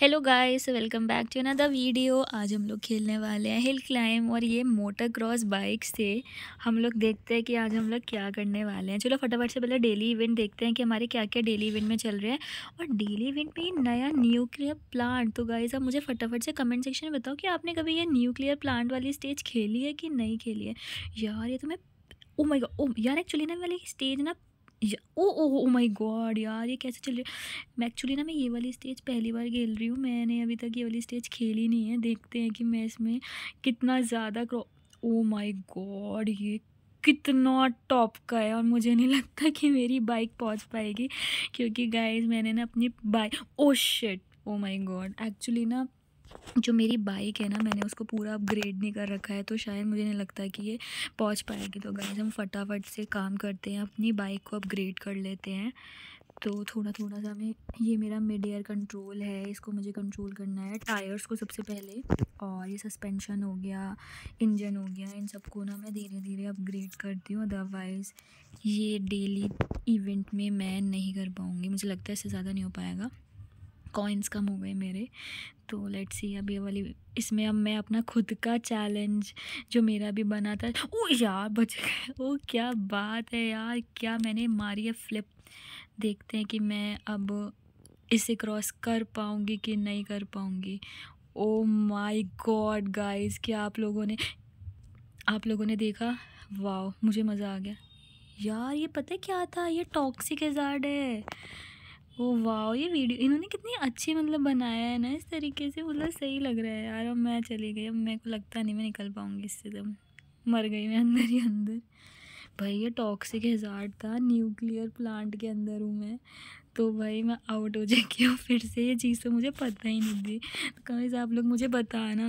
hello guys welcome back to another video आज हम लोग खेलने वाले हैं हिल क्लाइम और ये मोटर क्रॉस बाइक से हम लोग देखते हैं कि आज हम लोग क्या करने वाले हैं चलो फटाफट से पहले डेली इवेंट देखते हैं कि हमारे क्या क्या डेली इवेंट में चल रहे हैं और डेली इवेंट में ये नया न्यूक्लियर प्लांट तो गाइस आप मुझे फटाफट से कमेंट सेक्शन में बताओ कि आपने कभी ये न्यूक्लियर प्लांट वाली स्टेज खेली है कि नहीं खेली है यार ये तो मैं ओ माय गॉड ओ यार एक्चुअली ना वाली स्टेज ना ओ ओ ओ माय गॉड यार ये कैसे चल रहा है मैं एक्चुअली ना मैं ये वाली स्टेज पहली बार खेल रही हूँ मैंने अभी तक ये वाली स्टेज खेली नहीं है देखते हैं कि मैं इसमें कितना ज़्यादा ओ माय गॉड ये कितना टॉप का है और मुझे नहीं लगता कि मेरी बाइक पहुँच पाएगी क्योंकि गाइज मैंने ना अपनी bike oh shit oh my god actually ना जो मेरी बाइक है ना मैंने उसको पूरा अपग्रेड नहीं कर रखा है तो शायद मुझे नहीं लगता कि ये पहुंच पाएगी तो गाइज हम फटाफट से काम करते हैं अपनी बाइक को अपग्रेड कर लेते हैं तो थोड़ा थोड़ा सा मैं ये मेरा मिड एयर कंट्रोल है इसको मुझे कंट्रोल करना है टायर्स को सबसे पहले और ये सस्पेंशन हो गया इंजन हो गया इन सबको ना मैं धीरे धीरे अपग्रेड करती हूँ अदरवाइज़ ये डेली इवेंट में मैं नहीं कर पाऊँगी मुझे लगता है इससे ज़्यादा नहीं हो पाएगा कॉइन्स कम हो गए मेरे तो लेट्स सी अब ये वाली इसमें अब मैं अपना खुद का चैलेंज जो मेरा भी बना था ओ यार बच गए ओ क्या बात है यार क्या मैंने मारी है फ्लिप देखते हैं कि मैं अब इसे क्रॉस कर पाऊँगी कि नहीं कर पाऊँगी ओ माय गॉड गाइस क्या आप लोगों ने आप लोगों ने देखा वाह मुझे मज़ा आ गया यार ये पता है क्या था ये टॉक्सिक एजार्ड है ओ वाह ये वीडियो इन्होंने कितनी अच्छी मतलब बनाया है ना इस तरीके से मतलब सही लग रहा है यार अब मैं चली गई अब मेरे को लगता नहीं मैं निकल पाऊँगी इससे तो मर गई मैं अंदर ही अंदर भाई ये टॉक्सिक हिजार्ट था न्यूक्लियर प्लांट के अंदर हूँ मैं तो भाई मैं आउट हो जाएगी फिर से ये चीज़ तो मुझे पता ही नहीं थी तो कभी आप लोग मुझे बताना